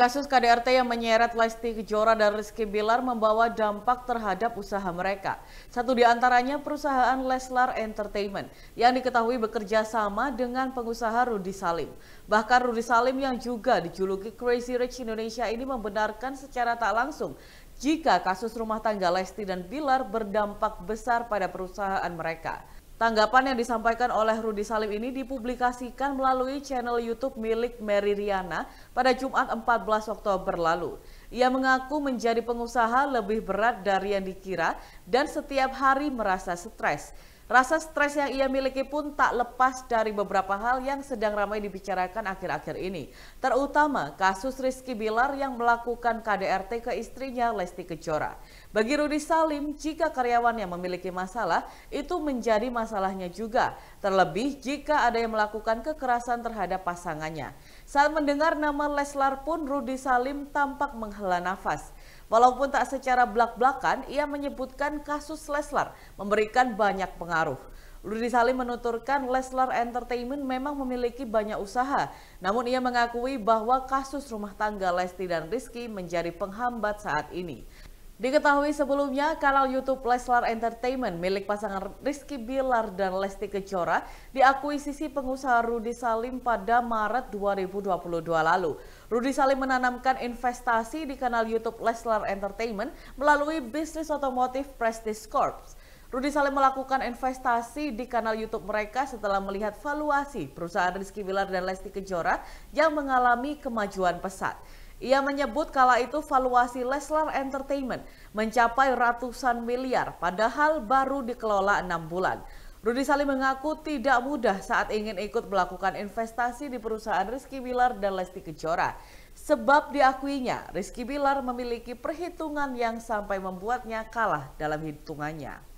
Kasus KDRT yang menyeret Lesti Kejora dan Rizky Bilar membawa dampak terhadap usaha mereka. Satu di antaranya perusahaan Leslar Entertainment yang diketahui bekerja sama dengan pengusaha Rudi Salim. Bahkan Rudi Salim yang juga dijuluki Crazy Rich Indonesia ini membenarkan secara tak langsung jika kasus rumah tangga Lesti dan Bilar berdampak besar pada perusahaan mereka. Tanggapan yang disampaikan oleh Rudi Salim ini dipublikasikan melalui channel YouTube milik Mary Riana pada Jumat 14 Oktober lalu. Ia mengaku menjadi pengusaha lebih berat dari yang dikira dan setiap hari merasa stres. Rasa stres yang ia miliki pun tak lepas dari beberapa hal yang sedang ramai dibicarakan akhir-akhir ini. Terutama kasus Rizky Bilar yang melakukan KDRT ke istrinya Lesti Kejora. Bagi Rudi Salim, jika karyawan yang memiliki masalah, itu menjadi masalahnya juga. Terlebih jika ada yang melakukan kekerasan terhadap pasangannya. Saat mendengar nama Leslar pun Rudi Salim tampak menghela nafas. Walaupun tak secara belak-belakan, ia menyebutkan kasus Leslar memberikan banyak pengaruh. Rudy Salim menuturkan Leslar Entertainment memang memiliki banyak usaha, namun ia mengakui bahwa kasus rumah tangga Lesti dan Rizky menjadi penghambat saat ini. Diketahui sebelumnya, kanal YouTube Leslar Entertainment milik pasangan Rizky Bilar dan Lesti Kejora diakuisisi pengusaha Rudi Salim pada Maret 2022 lalu. Rudi Salim menanamkan investasi di kanal YouTube Leslar Entertainment melalui bisnis otomotif Prestige Corps. Rudi Salim melakukan investasi di kanal YouTube mereka setelah melihat valuasi perusahaan Rizky Bilar dan Lesti Kejora yang mengalami kemajuan pesat. Ia menyebut kala itu valuasi Leslar Entertainment mencapai ratusan miliar padahal baru dikelola enam bulan. Rudy Salim mengaku tidak mudah saat ingin ikut melakukan investasi di perusahaan Rizky Bilar dan Lesti Kejora. Sebab diakuinya, Rizky Bilar memiliki perhitungan yang sampai membuatnya kalah dalam hitungannya.